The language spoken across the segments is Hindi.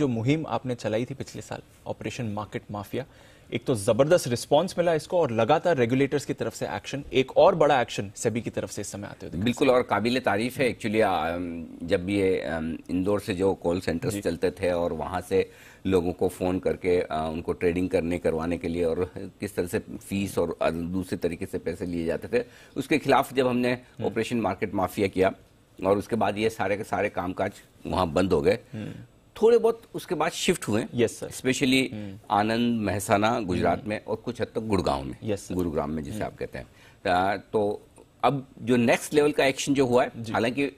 जो मुहिम आपने चलाई थी पिछले साल ऑपरेशन मार्केट माफिया एक तो जबरदस्त रिस्पांस मिला इसको और लगातार रेगुलेटर्स की तरफ से एक्शन एक और बड़ा एक्शन सभी की तरफ से इस समय आते हुए बिल्कुल और काबिल तारीफ है एक्चुअली जब भी ये इंदौर से जो कॉल सेंटर्स चलते थे और वहाँ से लोगों को फ़ोन करके उनको ट्रेडिंग करने करवाने के लिए और किस तरह से फीस और दूसरे तरीके से पैसे लिए जाते थे उसके खिलाफ जब हमने ऑपरेशन मार्केट माफिया किया और उसके बाद ये सारे के सारे कामकाज वहाँ बंद हो गए हम्म। थोड़े बहुत उसके बाद शिफ्ट हुए yes sir specially Anand Mehsana Gujarat hmm. में और कुछ हद तक गुड़गांव में यस गुरुग्राम में जिसे हम्म। आप कहते हैं तो अब जो नेक्स्ट लेवल का एक्शन जो हुआ है हालांकि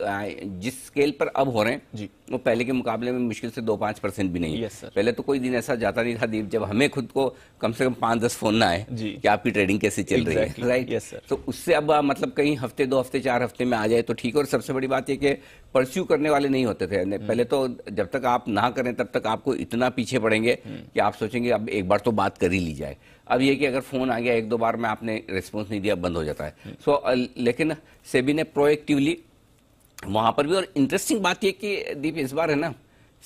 जिस स्केल पर अब हो रहे हैं जी वो पहले के मुकाबले में मुश्किल से दो पांच परसेंट भी नहीं yes, पहले तो कोई दिन ऐसा जाता नहीं था दीप जब हमें खुद को कम से कम पांच दस फोन ना आए कि आपकी ट्रेडिंग कैसे चल exactly. रही है राइट yes, तो उससे अब मतलब कहीं हफ्ते दो हफ्ते चार हफ्ते में आ जाए तो ठीक है और सबसे बड़ी बात यह कि परस्यू करने वाले नहीं होते थे hmm. पहले तो जब तक आप ना करें तब तक आपको इतना पीछे पड़ेंगे hmm. कि आप सोचेंगे अब एक बार तो बात कर ही ली जाए अब ये कि अगर फ़ोन आ गया एक दो बार में आपने रिस्पॉन्स नहीं दिया बंद हो जाता है सो hmm. लेकिन सेबी ने प्रोएक्टिवली वहां पर भी और इंटरेस्टिंग बात यह कि दीप इस बार है ना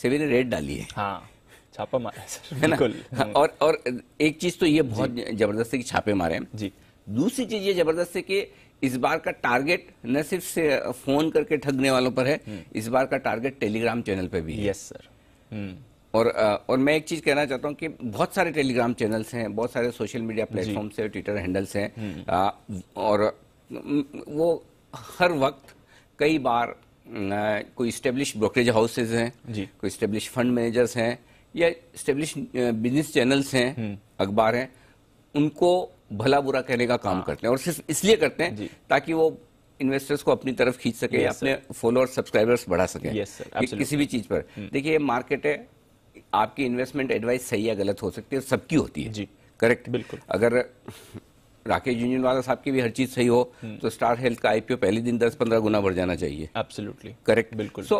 सेवी ने रेड डाली है हाँ छापा मारा है ना हाँ, हम्म। और और एक चीज तो ये बहुत जबरदस्त है कि छापे मारे हैं जी दूसरी चीज ये जबरदस्त है कि इस बार का टारगेट न सिर्फ से फोन करके ठगने वालों पर है हम्म। इस बार का टारगेट टेलीग्राम चैनल पर भी है यस सर हम्म। और और मैं एक चीज कहना चाहता हूँ कि बहुत सारे टेलीग्राम चैनल्स हैं बहुत सारे सोशल मीडिया प्लेटफॉर्म्स हैं ट्विटर हैंडल्स हैं और वो हर वक्त कई बार कोई स्टेब्लिश ब्रोकरेज हाउसेज हैं कोई स्टेब्लिश फंड मैनेजर्स हैं या स्टेब्लिश बिजनेस चैनल्स हैं हम्म। अखबार हैं उनको भला बुरा कहने का काम हाँ। करते हैं और सिर्फ इसलिए करते हैं ताकि वो इन्वेस्टर्स को अपनी तरफ खींच सके yes, अपने फॉलोअर सब्सक्राइबर्स बढ़ा सके yes, कि किसी भी चीज पर हम्म। देखिए मार्केट है आपकी इन्वेस्टमेंट एडवाइस सही या गलत हो सकती है सबकी होती है जी करेक्ट बिल्कुल अगर राकेश झुंझुनवाला साहब की भी हर चीज सही हो हम्म। तो स्टार हेल्थ का आईपीओ पहले दिन दस पंद्रह गुना बढ़ जाना चाहिए एब्सोल्युटली करेक्ट बिल्कुल सो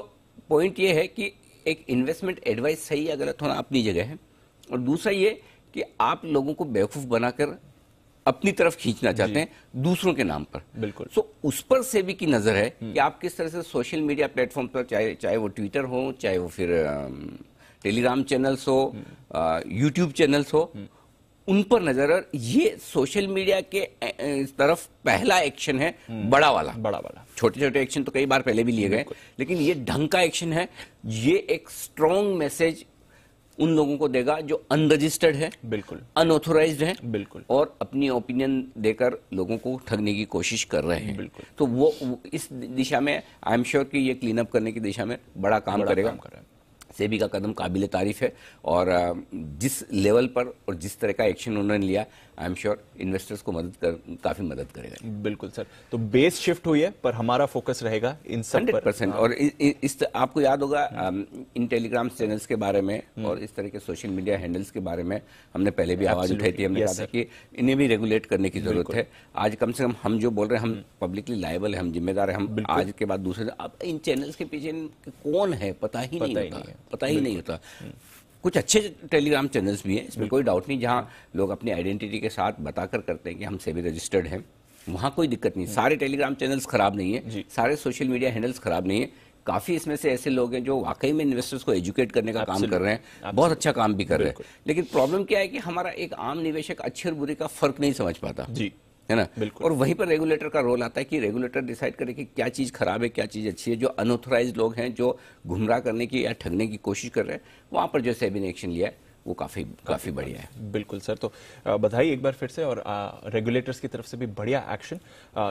पॉइंट ये है कि एक इन्वेस्टमेंट एडवाइस सही या गलत होना अपनी जगह है और दूसरा ये कि आप लोगों को बेवकूफ बनाकर अपनी तरफ खींचना चाहते हैं दूसरों के नाम पर बिल्कुल सो उस पर से भी की नजर है कि हम्म। आप किस तरह से सोशल मीडिया प्लेटफॉर्म पर चाहे चाहे वो ट्विटर हो चाहे वो फिर टेलीग्राम चैनल्स हो यूट्यूब हम्म। चैनल्स हो उन पर नजर और ये सोशल मीडिया के तरफ पहला एक्शन है हम्म। बड़ा वाला बड़ा वाला छोटे छोटे एक्शन तो कई बार पहले भी लिए गए लेकिन ये ढंग का एक्शन है ये एक स्ट्रॉन्ग मैसेज उन लोगों को देगा जो अनरजिस्टर्ड है बिल्कुल अनऑथोराइज है बिल्कुल और अपनी ओपिनियन देकर लोगों को ठगने की कोशिश कर रहे हैं बिल्कुल तो वो, वो इस दिशा में आई एम श्योर कि ये क्लीन अप करने की दिशा में बड़ा काम बड़ा करेगा काम कर सेबी का कदम काबिल तारीफ है और जिस लेवल पर और जिस तरह का एक्शन उन्होंने लिया आई एम श्योर इन्वेस्टर्स को मदद कर काफी मदद करेगा बिल्कुल सर तो बेस शिफ्ट हुई है पर हमारा फोकस रहेगा इन हंड्रेड परसेंट और इस आपको याद होगा हम्म। इन टेलीग्राम चैनल्स के बारे में हम्म। और इस तरह के सोशल मीडिया हैंडल्स के बारे में हमने पहले भी आवाज उठाई थी हमने कहा कि इन्हें भी रेगुलेट करने की जरूरत है आज कम से कम हम जो बोल रहे हैं हम पब्लिकली लाइबल है हम जिम्मेदार है हम आज के बाद दूसरे अब इन चैनल्स के पीछे कौन है पता ही नहीं है पता ही नहीं होता कुछ अच्छे टेलीग्राम चैनल्स भी हैं इसमें कोई डाउट नहीं जहाँ लोग अपनी आइडेंटिटी के साथ बताकर करते हैं कि हम सेबी रजिस्टर्ड हैं वहाँ कोई दिक्कत नहीं सारे टेलीग्राम चैनल्स खराब नहीं है सारे सोशल मीडिया हैंडल्स खराब नहीं है काफ़ी इसमें से ऐसे लोग हैं जो वाकई में इन्वेस्टर्स को एजुकेट करने का काम कर रहे हैं बहुत अच्छा काम भी कर रहे हैं लेकिन प्रॉब्लम क्या है कि हमारा एक आम निवेशक अच्छे और बुरे का फर्क नहीं समझ पाता जी है ना बिल्कुल और वहीं पर रेगुलेटर का रोल आता है कि रेगुलेटर डिसाइड करे कि क्या चीज़ खराब है क्या चीज़ अच्छी है जो अनऑथोराइज लोग हैं जो घुमराह करने की या ठगने की कोशिश कर रहे हैं वहाँ पर जो ने एक्शन लिया है वो काफ़ी काफ़ी बढ़िया है बिल्कुल सर तो बधाई एक बार फिर से और रेगुलेटर्स की तरफ से भी बढ़िया एक्शन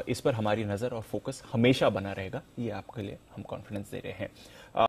इस पर हमारी नज़र और फोकस हमेशा बना रहेगा ये आपके लिए हम कॉन्फिडेंस दे रहे हैं